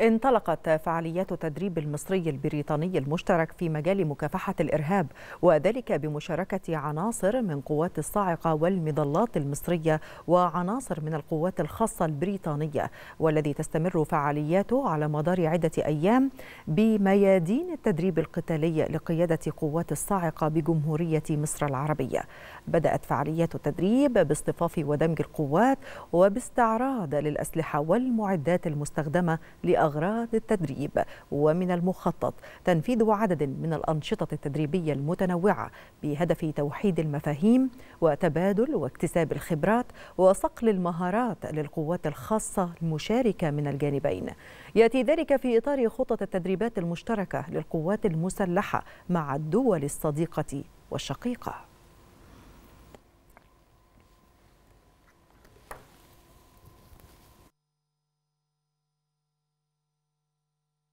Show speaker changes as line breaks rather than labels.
انطلقت فعاليات تدريب المصري البريطاني المشترك في مجال مكافحة الإرهاب وذلك بمشاركة عناصر من قوات الصاعقة والمظلات المصرية وعناصر من القوات الخاصة البريطانية والذي تستمر فعالياته على مدار عدة أيام بميادين التدريب القتالي لقيادة قوات الصاعقة بجمهورية مصر العربية بدأت فعاليات التدريب باصطفاف ودمج القوات وباستعراض للأسلحة والمعدات المستخدمة لأ أغراض التدريب ومن المخطط تنفيذ عدد من الأنشطة التدريبية المتنوعة بهدف توحيد المفاهيم وتبادل واكتساب الخبرات وصقل المهارات للقوات الخاصة المشاركة من الجانبين يأتي ذلك في إطار خطة التدريبات المشتركة للقوات المسلحة مع الدول الصديقة والشقيقه